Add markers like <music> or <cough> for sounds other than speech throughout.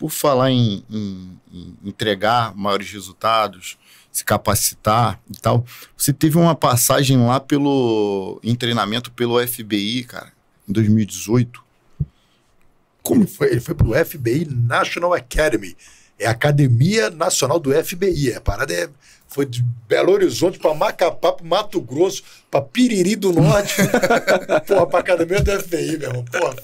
por falar em, em, em entregar maiores resultados, se capacitar e tal, você teve uma passagem lá pelo em treinamento pelo FBI, cara, em 2018. Como foi? Ele foi pro FBI National Academy. É a Academia Nacional do FBI. A parada é, foi de Belo Horizonte para Macapá, para Mato Grosso, para Piriri do Norte. <laughs> porra, para Academia do FBI, meu irmão. Porra, porra,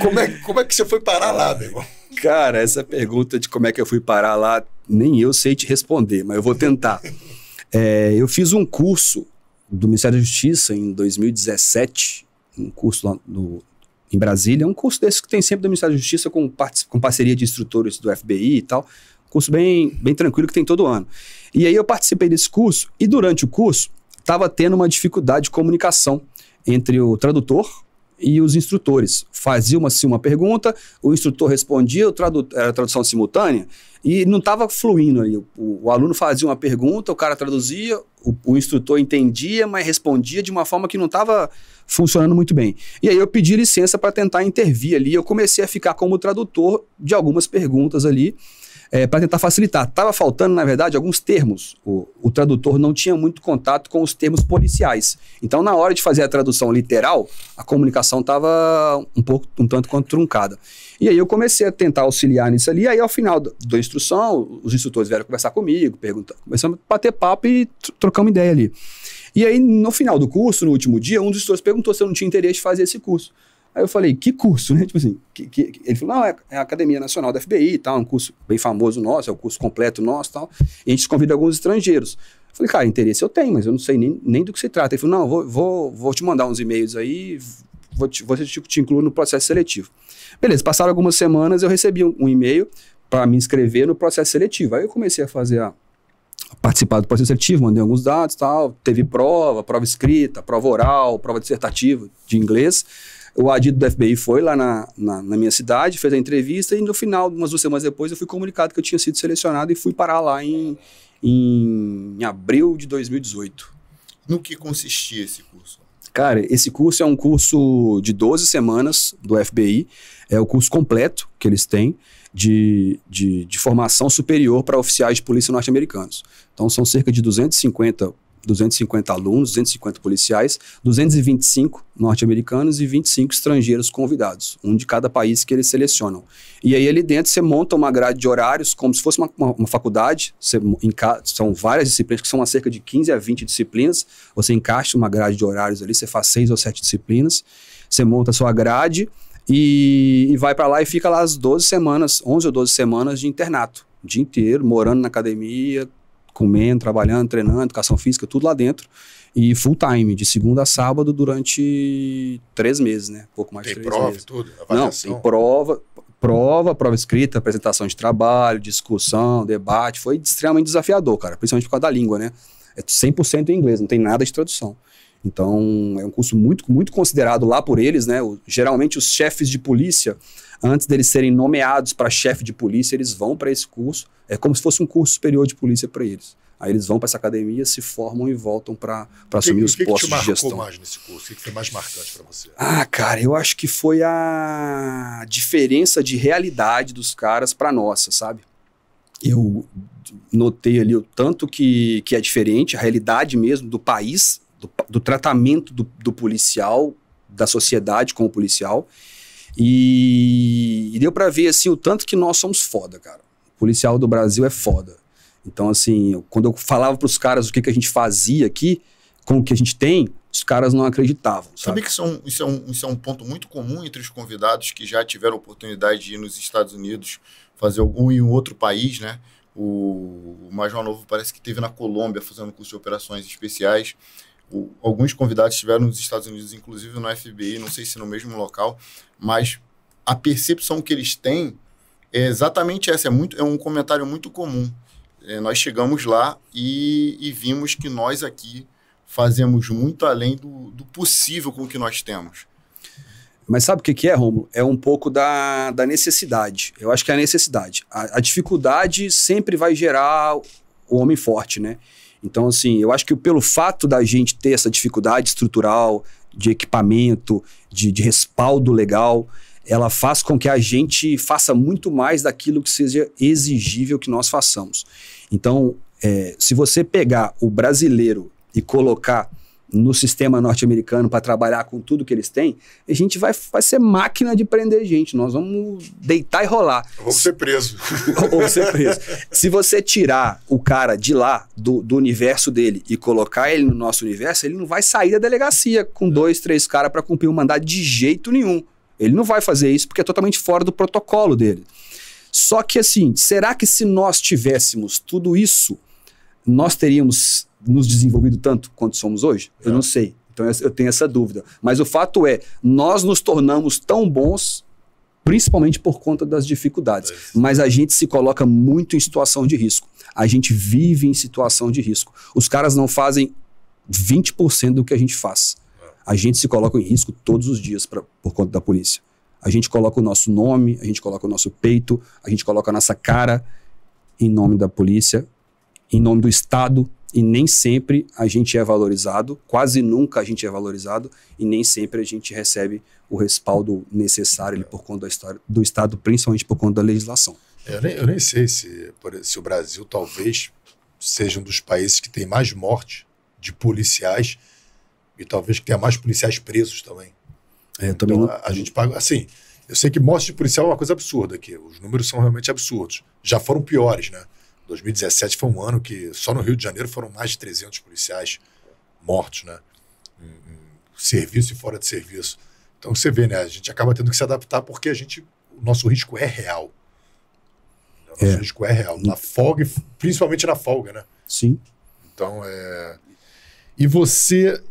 como, é, como é que você foi parar lá, meu irmão? Cara, essa pergunta de como é que eu fui parar lá, nem eu sei te responder, mas eu vou tentar. <laughs> É, eu fiz um curso do Ministério da Justiça em 2017, um curso lá no, em Brasília, é um curso desse que tem sempre do Ministério da Justiça com, com parceria de instrutores do FBI e tal, um curso bem, bem tranquilo que tem todo ano. E aí eu participei desse curso e durante o curso estava tendo uma dificuldade de comunicação entre o tradutor e os instrutores. faziam assim uma pergunta, o instrutor respondia, tradu era tradução simultânea, e não estava fluindo ali. O, o, aluno fazia uma pergunta, o cara traduzia, o, o instrutor entendia, mas respondia de uma forma que não estava funcionando muito bem. E aí eu pedi licença para tentar intervir ali, eu comecei a ficar como tradutor de algumas perguntas ali, é, para tentar facilitar. Estava faltando, na verdade, alguns termos. O, o, tradutor não tinha muito contato com os termos policiais. Então, na hora de fazer a tradução literal, a comunicação estava um pouco, um tanto quanto truncada. E aí eu comecei a tentar auxiliar nisso ali. Aí, ao final da, instrução, os instrutores vieram conversar comigo, perguntar, começamos a bater papo e trocamos ideia ali. E aí, no final do curso, no último dia, um dos instrutores perguntou se eu não tinha interesse de fazer esse curso. Aí eu falei, que curso, né? Tipo assim, que, que, ele falou, não, é, é, a Academia Nacional da FBI e tal, é um curso bem famoso nosso, é o curso completo nosso e tal. E a gente convida alguns estrangeiros. Eu falei, cara, interesse eu tenho, mas eu não sei nem, nem do que se trata. Ele falou, não, vou, vou, vou te mandar uns e-mails aí, vou te, vou te, tipo, incluir no processo seletivo. Beleza, passaram algumas semanas, eu recebi um, um e-mail para me inscrever no processo seletivo. Aí eu comecei a fazer a, participar do processo seletivo, mandei alguns dados tal, teve prova, prova escrita, prova oral, prova dissertativa de inglês. O adido do FBI foi lá na, na, na, minha cidade, fez a entrevista e no final, umas duas semanas depois, eu fui comunicado que eu tinha sido selecionado e fui parar lá em, em, em abril de 2018. No que consistia esse curso? Cara, esse curso é um curso de 12 semanas do FBI, é o curso completo que eles têm de, de, de formação superior para oficiais de polícia norte-americanos. Então, são cerca de 250 250 alunos, 250 policiais, 225 norte-americanos e 25 estrangeiros convidados, um de cada país que eles selecionam. E aí ali dentro você monta uma grade de horários como se fosse uma, uma, uma faculdade, você, enca... são várias disciplinas, que são cerca de 15 a 20 disciplinas, você encaixa uma grade de horários ali, você faz seis ou sete disciplinas, você monta a sua grade e, e vai para lá e fica lá as 12 semanas, 11 ou 12 semanas de internato, o dia inteiro, morando na academia, comendo, trabalhando, treinando, educação física, tudo lá dentro. E full time, de segunda a sábado, durante três meses, né? Pouco mais tem de três prova, meses. tudo? Não, tem prova, prova, prova escrita, apresentação de trabalho, discussão, debate. Foi extremamente desafiador, cara. Principalmente por causa da língua, né? É 100% em inglês, não tem nada de tradução. Então, é um curso muito, muito considerado lá por eles, né? O, geralmente, os chefes de polícia, antes deles serem nomeados para chefe de polícia, eles vão para esse curso. É como se fosse um curso superior de polícia para eles. Aí eles vão para essa academia, se formam e voltam para assumir os que postos que de gestão. O que mais nesse curso? O que foi mais marcante para você? Ah, cara, eu acho que foi a diferença de realidade dos caras para nossa, sabe? Eu notei ali o tanto que, que é diferente, a realidade mesmo do país do, do tratamento do, do, policial, da sociedade com o policial. E, e deu para ver assim o tanto que nós somos foda, cara. O policial do Brasil é foda. Então, assim, quando eu falava para os caras o que, que a gente fazia aqui, com o que a gente tem, os caras não acreditavam. Sabe, sabe que isso é, um, isso, é um, isso é um ponto muito comum entre os convidados que já tiveram oportunidade de ir nos Estados Unidos fazer algum em outro país, né? O Major Novo parece que teve na Colômbia fazendo curso de operações especiais o, alguns convidados estiveram nos Estados Unidos, inclusive no FBI, não sei se no mesmo local, mas a percepção que eles têm é exatamente essa. É, muito, é um comentário muito comum. É, nós chegamos lá e, e, vimos que nós aqui fazemos muito além do, do possível com o que nós temos. Mas sabe o que, que é, Romulo? É um pouco da, da necessidade. Eu acho que é a necessidade. A, a dificuldade sempre vai gerar o homem forte, né? Então, assim, eu acho que pelo fato da gente ter essa dificuldade estrutural, de equipamento, de, de respaldo legal, ela faz com que a gente faça muito mais daquilo que seja exigível que nós façamos. Então, é, se você pegar o brasileiro e colocar no sistema norte-americano para trabalhar com tudo que eles têm, a gente vai, vai ser máquina de prender gente. Nós vamos deitar e rolar. Vamos ser preso. <laughs> Ou ser preso. Se você tirar o cara de lá, do, do universo dele, e colocar ele no nosso universo, ele não vai sair da delegacia com dois, três caras para cumprir um mandado de jeito nenhum. Ele não vai fazer isso porque é totalmente fora do protocolo dele. Só que assim, será que se nós tivéssemos tudo isso, nós teríamos nos desenvolvido tanto quanto somos hoje? É. Eu não sei. Então eu tenho essa dúvida. Mas o fato é, nós nos tornamos tão bons principalmente por conta das dificuldades. É Mas a gente se coloca muito em situação de risco. A gente vive em situação de risco. Os caras não fazem 20% do que a gente faz. É. A gente se coloca em risco todos os dias pra, por conta da polícia. A gente coloca o nosso nome, a gente coloca o nosso peito, a gente coloca a nossa cara em nome da polícia, em nome do Estado, e nem sempre a gente é valorizado, quase nunca a gente é valorizado e nem sempre a gente recebe o respaldo necessário ali, por conta da história do Estado, principalmente por conta da legislação. Eu nem, eu nem sei se, se o Brasil talvez seja um dos países que tem mais morte de policiais e talvez que tenha mais policiais presos também. É, então, também não... a, a, gente paga. Assim, eu sei que morte de policial é uma coisa absurda aqui. Os números são realmente absurdos. Já foram piores, né? 2017 foi um ano que só no Rio de Janeiro foram mais de 300 policiais mortos, né? Em, em serviço e fora de serviço. Então você vê, né? A gente acaba tendo que se adaptar porque a gente, o nosso risco é real. O nosso é. risco é real. Na folga, principalmente na folga, né? Sim. Então é. E você.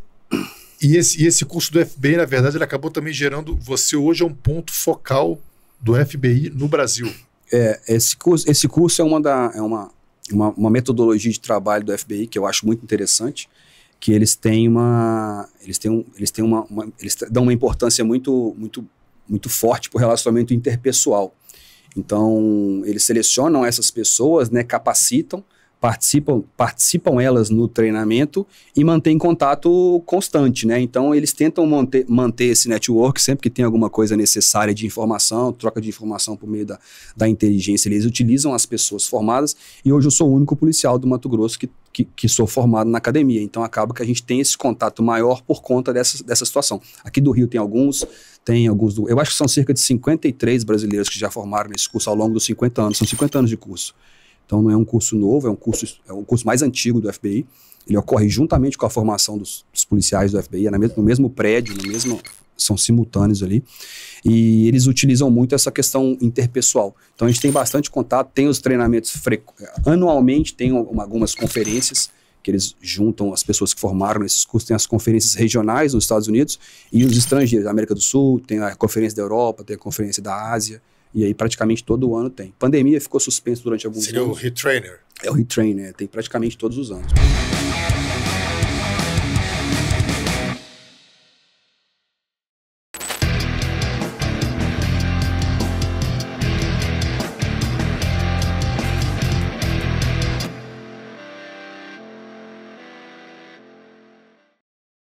E esse, e esse curso do FBI, na verdade, ele acabou também gerando. Você hoje é um ponto focal do FBI no Brasil é, esse, curso, esse curso é, uma, da, é uma, uma, uma, metodologia de trabalho do FBI que eu acho muito interessante, que eles têm uma. Eles têm, um, eles têm uma, uma, Eles dão uma importância muito, muito, muito forte para o relacionamento interpessoal. Então, eles selecionam essas pessoas, né, capacitam participam, participam elas no treinamento e mantêm contato constante, né? Então eles tentam manter, manter esse network sempre que tem alguma coisa necessária de informação, troca de informação por meio da, da inteligência. Eles utilizam as pessoas formadas e hoje eu sou o único policial do Mato Grosso que, que, que sou formado na academia. Então acaba que a gente tem esse contato maior por conta dessa, dessa situação. Aqui do Rio tem alguns, tem alguns do. Eu acho que são cerca de 53 brasileiros que já formaram nesse curso ao longo dos 50 anos. São 50 anos de curso. Então não é um curso novo, é um curso, é um curso mais antigo do FBI. Ele ocorre juntamente com a formação dos, dos policiais do FBI, é no mesmo, no mesmo prédio, no mesmo, são simultâneos ali. E eles utilizam muito essa questão interpessoal. Então a gente tem bastante contato, tem os treinamentos frequ... anualmente, tem algumas conferências que eles juntam as pessoas que formaram esses cursos, tem as conferências regionais nos Estados Unidos e os estrangeiros, América do Sul, tem a conferência da Europa, tem a conferência da Ásia. E aí praticamente todo ano tem. Pandemia ficou suspenso durante alguns Seria anos. Seria o retrainer? É o retrainer, é, tem praticamente todos os anos.